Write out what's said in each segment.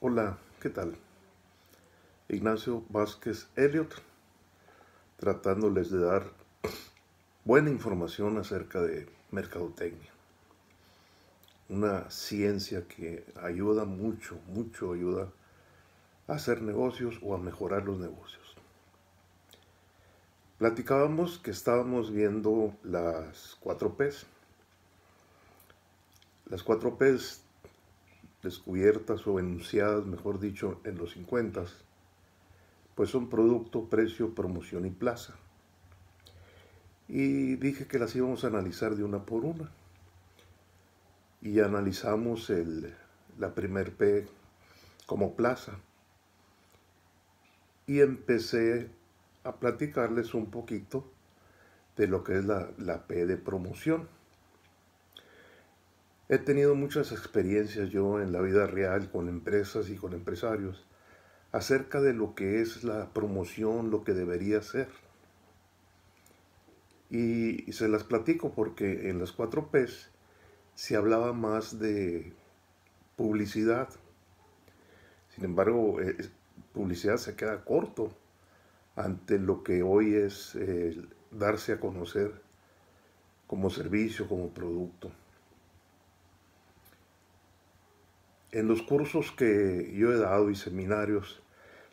Hola, ¿qué tal? Ignacio Vázquez Elliot, tratándoles de dar buena información acerca de mercadotecnia. Una ciencia que ayuda mucho, mucho ayuda a hacer negocios o a mejorar los negocios. Platicábamos que estábamos viendo las 4 Ps. Las 4 Ps descubiertas o enunciadas, mejor dicho, en los 50, pues son producto, precio, promoción y plaza. Y dije que las íbamos a analizar de una por una. Y analizamos el, la primer P como plaza. Y empecé a platicarles un poquito de lo que es la, la P de promoción. He tenido muchas experiencias yo en la vida real con empresas y con empresarios acerca de lo que es la promoción, lo que debería ser. Y se las platico porque en las 4 P se hablaba más de publicidad. Sin embargo, eh, publicidad se queda corto ante lo que hoy es eh, darse a conocer como servicio, como producto. En los cursos que yo he dado y seminarios,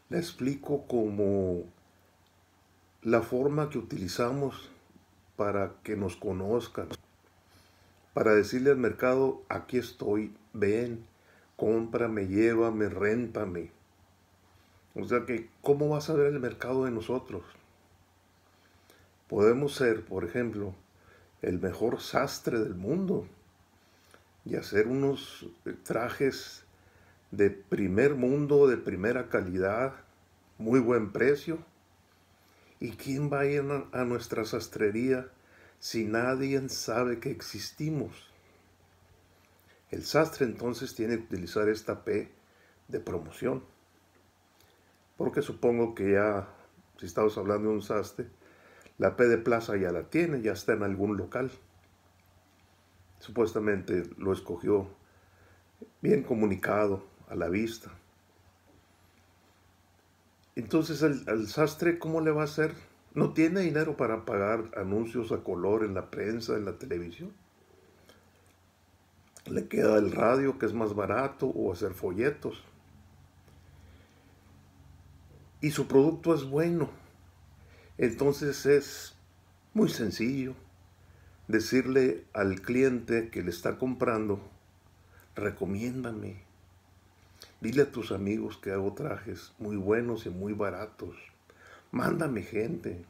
le explico como la forma que utilizamos para que nos conozcan, para decirle al mercado, aquí estoy, ven, cómprame, llévame, réntame. O sea que, ¿cómo va a saber el mercado de nosotros? Podemos ser, por ejemplo, el mejor sastre del mundo, y hacer unos eh, trajes de primer mundo, de primera calidad, muy buen precio. ¿Y quién va a ir a nuestra sastrería si nadie sabe que existimos? El sastre entonces tiene que utilizar esta P de promoción. Porque supongo que ya, si estamos hablando de un sastre, la P de plaza ya la tiene, ya está en algún local supuestamente lo escogió bien comunicado a la vista. Entonces ¿al sastre, ¿cómo le va a hacer? No tiene dinero para pagar anuncios a color en la prensa, en la televisión. Le queda el radio, que es más barato, o hacer folletos. Y su producto es bueno. Entonces es muy sencillo, decirle al cliente que le está comprando, recomiéndame. Dile a tus amigos que hago trajes muy buenos y muy baratos. Mándame gente.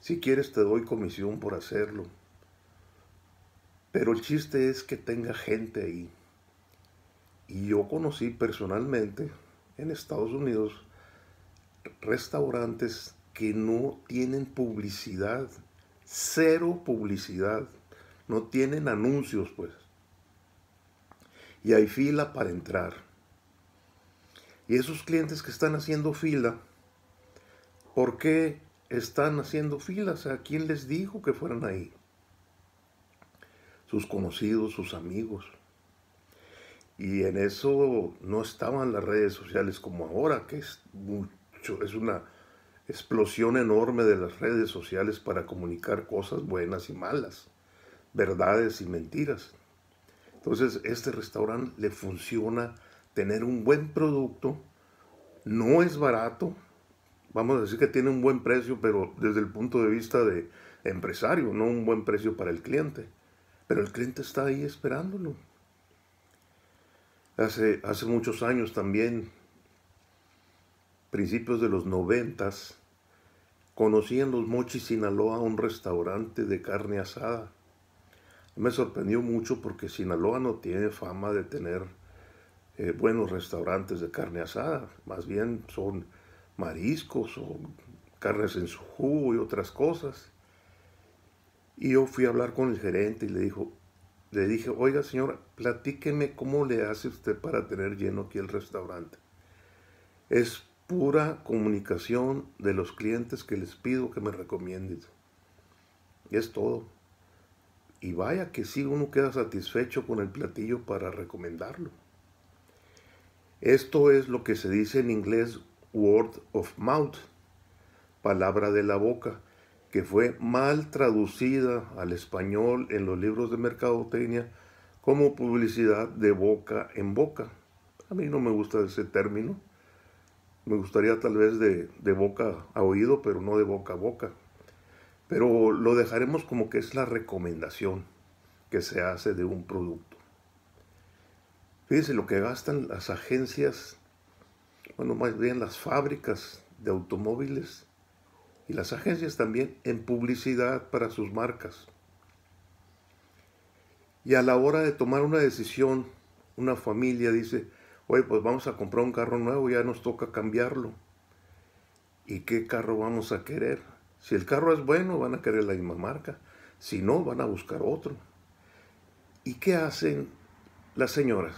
Si quieres te doy comisión por hacerlo. Pero el chiste es que tenga gente ahí. Y yo conocí personalmente en Estados Unidos restaurantes que no tienen publicidad cero publicidad. No tienen anuncios, pues. Y hay fila para entrar. Y esos clientes que están haciendo fila, ¿por qué están haciendo filas? ¿A quién les dijo que fueran ahí? Sus conocidos, sus amigos. Y en eso no estaban las redes sociales como ahora, que es mucho, es una explosión enorme de las redes sociales para comunicar cosas buenas y malas, verdades y mentiras. Entonces, este restaurante le funciona tener un buen producto, no es barato, vamos a decir que tiene un buen precio, pero desde el punto de vista de empresario, no un buen precio para el cliente. Pero el cliente está ahí esperándolo. Hace, hace muchos años también principios de los noventas, conocí en Los Mochis, Sinaloa, un restaurante de carne asada. Me sorprendió mucho porque Sinaloa no tiene fama de tener eh, buenos restaurantes de carne asada, más bien son mariscos o carnes en su jugo y otras cosas. Y yo fui a hablar con el gerente y le dijo, le dije, oiga señora, platíqueme cómo le hace usted para tener lleno aquí el restaurante. Es pura comunicación de los clientes que les pido que me recomienden. Es todo. Y vaya que si uno queda satisfecho con el platillo para recomendarlo. Esto es lo que se dice en inglés word of mouth, palabra de la boca, que fue mal traducida al español en los libros de mercadotecnia como publicidad de boca en boca. A mí no me gusta ese término me gustaría tal vez de, boca a oído, pero no de boca a boca. Pero lo dejaremos como que es la recomendación que se hace de un producto. Fíjense lo que gastan las agencias, bueno, más bien las fábricas de automóviles y las agencias también en publicidad para sus marcas. Y a la hora de tomar una decisión, una familia dice, oye, pues vamos a comprar un carro nuevo, ya nos toca cambiarlo. ¿Y qué carro vamos a querer? Si el carro es bueno, van a querer la misma marca. Si no, van a buscar otro. ¿Y qué hacen las señoras?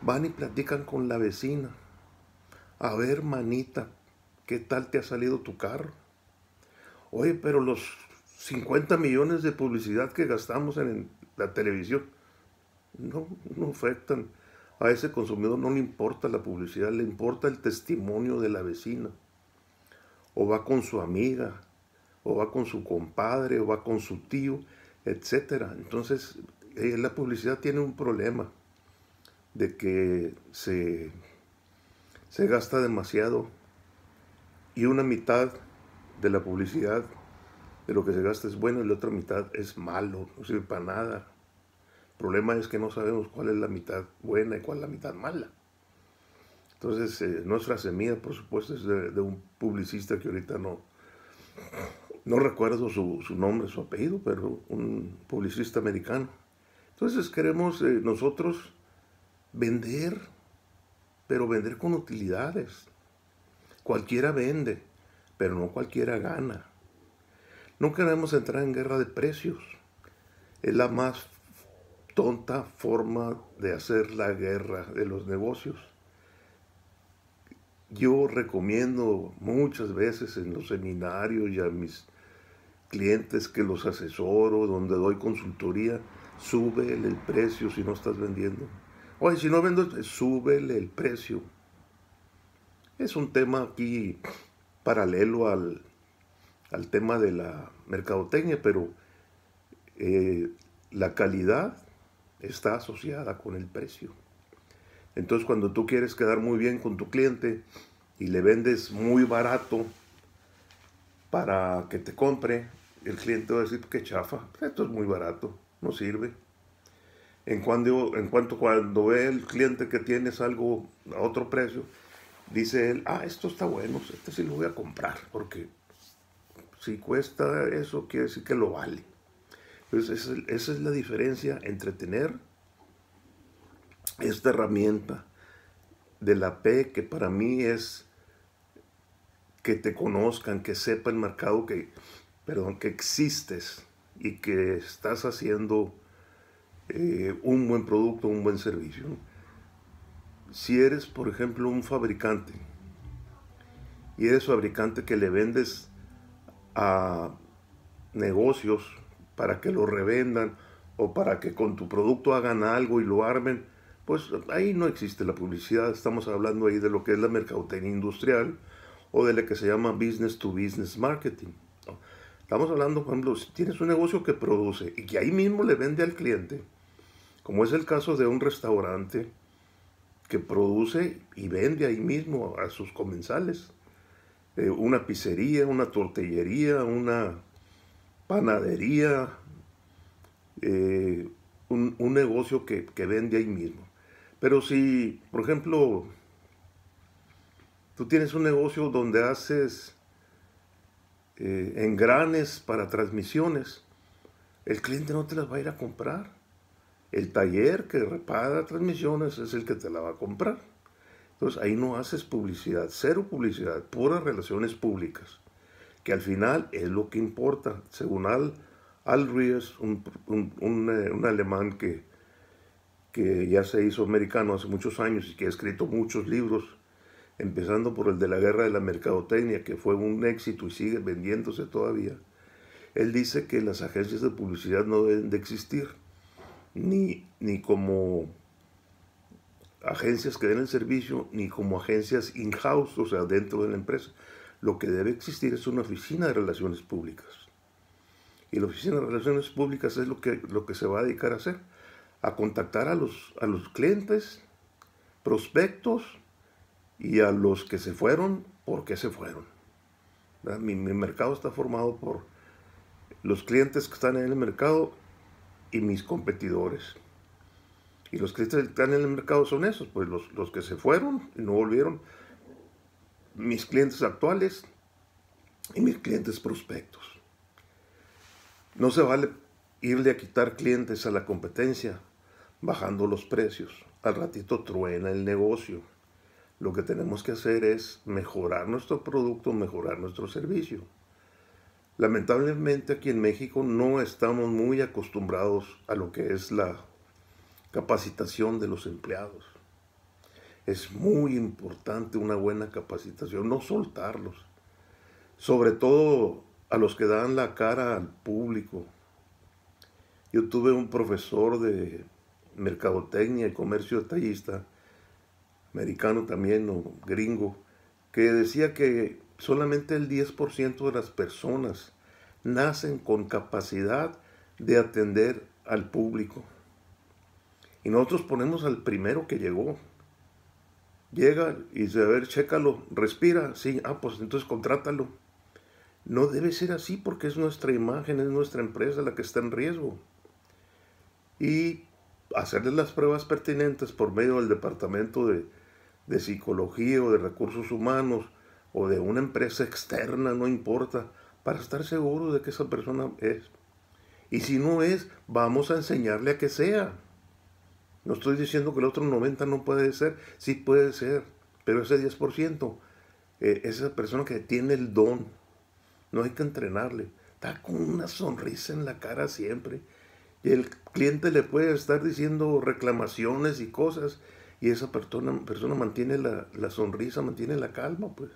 Van y platican con la vecina. A ver, manita, ¿qué tal te ha salido tu carro? Oye, pero los 50 millones de publicidad que gastamos en la televisión no, no afectan a ese consumidor no le importa la publicidad, le importa el testimonio de la vecina. O va con su amiga, o va con su compadre, o va con su tío, etc. Entonces, eh, la publicidad tiene un problema de que se, se gasta demasiado y una mitad de la publicidad de lo que se gasta es bueno y la otra mitad es malo, no sirve para nada problema es que no sabemos cuál es la mitad buena y cuál es la mitad mala. Entonces, eh, nuestra semilla, por supuesto, es de, un publicista que ahorita no, no recuerdo su, su, nombre, su apellido, pero un publicista americano. Entonces, queremos eh, nosotros vender, pero vender con utilidades. Cualquiera vende, pero no cualquiera gana. No queremos entrar en guerra de precios. Es la más tonta forma de hacer la guerra de los negocios. Yo recomiendo muchas veces en los seminarios y a mis clientes que los asesoro, donde doy consultoría, súbele el precio si no estás vendiendo. Oye, si no vendo, súbele este, el precio. Es un tema aquí paralelo al, tema de la mercadotecnia, pero eh, la calidad está asociada con el precio. Entonces cuando tú quieres quedar muy bien con tu cliente y le vendes muy barato para que te compre, el cliente va a decir que chafa, esto es muy barato, no sirve. En cuanto, en cuanto cuando ve el cliente que tienes algo a otro precio, dice él, ah, esto está bueno, este sí lo voy a comprar, porque si cuesta eso, quiere decir que lo vale. Entonces, esa, es la diferencia entre tener esta herramienta de la P, que para mí es que te conozcan, que sepa el mercado que, perdón, que existes y que estás haciendo eh, un buen producto, un buen servicio. Si eres, por ejemplo, un fabricante y eres fabricante que le vendes a negocios para que lo revendan o para que con tu producto hagan algo y lo armen, pues ahí no existe la publicidad. Estamos hablando ahí de lo que es la mercadotecnia industrial o de lo que se llama business to business marketing. Estamos hablando, por ejemplo, si tienes un negocio que produce y que ahí mismo le vende al cliente, como es el caso de un restaurante que produce y vende ahí mismo a sus comensales, eh, una pizzería, una tortillería, una panadería, eh, un, negocio que, vende ahí mismo. Pero si, por ejemplo, tú tienes un negocio donde haces eh, engranes para transmisiones, el cliente no te las va a ir a comprar. El taller que repara transmisiones es el que te la va a comprar. Entonces ahí no haces publicidad, cero publicidad, puras relaciones públicas que al final es lo que importa. Según Al, Al eh, un, alemán que, que ya se hizo americano hace muchos años y que ha escrito muchos libros, empezando por el de la guerra de la mercadotecnia, que fue un éxito y sigue vendiéndose todavía, él dice que las agencias de publicidad no deben de existir, ni, ni como agencias que den el servicio, ni como agencias in-house, o sea, dentro de la empresa lo que debe existir es una oficina de relaciones públicas. Y la oficina de relaciones públicas es lo que, lo que se va a dedicar a hacer, a contactar a los, a los clientes, prospectos y a los que se fueron, por qué se fueron. Mi, mercado está formado por los clientes que están en el mercado y mis competidores. Y los clientes que están en el mercado son esos, pues los, los que se fueron y no volvieron, mis clientes actuales y mis clientes prospectos. No se vale irle a quitar clientes a la competencia bajando los precios. Al ratito truena el negocio. Lo que tenemos que hacer es mejorar nuestro producto, mejorar nuestro servicio. Lamentablemente aquí en México no estamos muy acostumbrados a lo que es la capacitación de los empleados. Es muy importante una buena capacitación, no soltarlos. Sobre todo a los que dan la cara al público. Yo tuve un profesor de mercadotecnia y comercio detallista, americano también o gringo, que decía que solamente el 10% de las personas nacen con capacidad de atender al público. Y nosotros ponemos al primero que llegó llega y dice, a ver, chécalo, respira, sí, ah, pues entonces contrátalo. No debe ser así porque es nuestra imagen, es nuestra empresa la que está en riesgo. Y hacerle las pruebas pertinentes por medio del departamento de, de psicología o de recursos humanos o de una empresa externa, no importa, para estar seguro de que esa persona es. Y si no es, vamos a enseñarle a que sea. No estoy diciendo que el otro 90 no puede ser, sí puede ser, pero ese 10%, eh, esa persona que tiene el don, no hay que entrenarle, está con una sonrisa en la cara siempre. Y el cliente le puede estar diciendo reclamaciones y cosas, y esa persona, persona mantiene la, sonrisa, mantiene la calma, pues.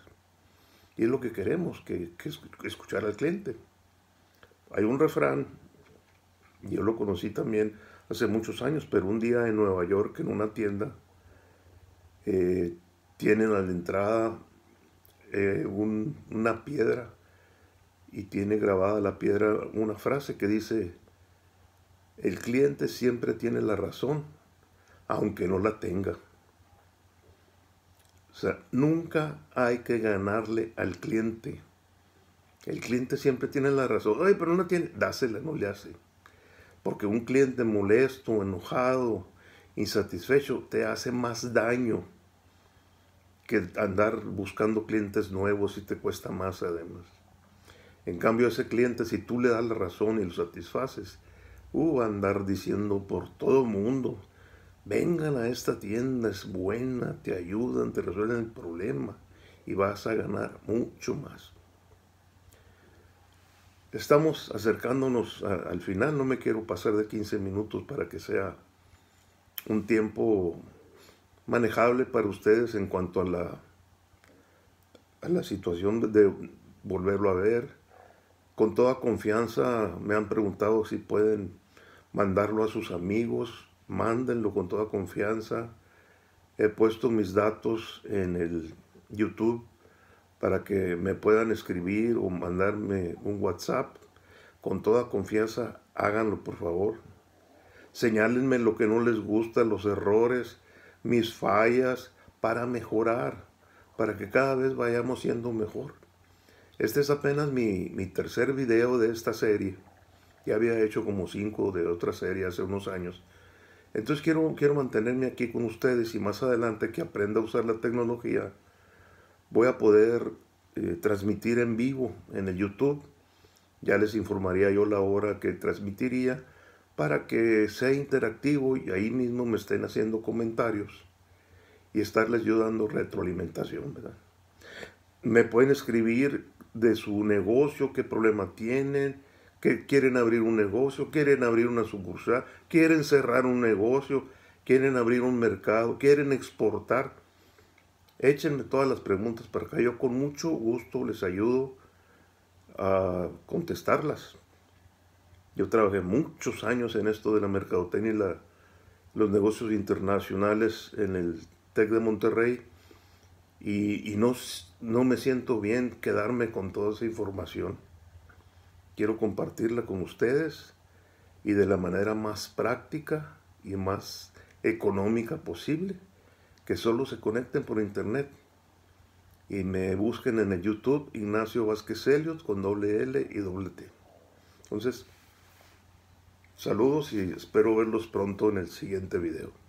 Y es lo que queremos, que, que escuchar al cliente. Hay un refrán, yo lo conocí también, hace muchos años, pero un día en Nueva York, en una tienda, eh, tienen a la entrada eh, una piedra y tiene grabada la piedra una frase que dice, el cliente siempre tiene la razón, aunque no la tenga. O sea, nunca hay que ganarle al cliente. El cliente siempre tiene la razón. Ay, pero no tiene. Dásela, no le hace porque un cliente molesto, enojado, insatisfecho, te hace más daño que andar buscando clientes nuevos y te cuesta más además. En cambio, ese cliente, si tú le das la razón y lo satisfaces, uh, va a andar diciendo por todo el mundo, vengan a esta tienda, es buena, te ayudan, te resuelven el problema y vas a ganar mucho más. Estamos acercándonos al final, no me quiero pasar de 15 minutos para que sea un tiempo manejable para ustedes en cuanto a la, a la situación de volverlo a ver. Con toda confianza me han preguntado si pueden mandarlo a sus amigos, mándenlo con toda confianza. He puesto mis datos en el YouTube para que me puedan escribir o mandarme un WhatsApp. Con toda confianza, háganlo por favor. Señálenme lo que no les gusta, los errores, mis fallas, para mejorar, para que cada vez vayamos siendo mejor. Este es apenas mi, tercer video de esta serie. Ya había hecho como cinco de otra serie hace unos años. Entonces quiero, quiero mantenerme aquí con ustedes y más adelante que aprenda a usar la tecnología voy a poder eh, transmitir en vivo en el YouTube. Ya les informaría yo la hora que transmitiría para que sea interactivo y ahí mismo me estén haciendo comentarios y estarles yo dando retroalimentación, Me pueden escribir de su negocio, qué problema tienen, que quieren abrir un negocio, quieren abrir una sucursal, quieren cerrar un negocio, quieren abrir un mercado, quieren exportar. Échenme todas las preguntas para acá. Yo con mucho gusto les ayudo a contestarlas. Yo trabajé muchos años en esto de la mercadotecnia y los negocios internacionales en el TEC de Monterrey y, no, no me siento bien quedarme con toda esa información. Quiero compartirla con ustedes y de la manera más práctica y más económica posible que solo se conecten por internet y me busquen en el YouTube Ignacio Vázquez elliot con doble L y doble T. Entonces, saludos y espero verlos pronto en el siguiente video.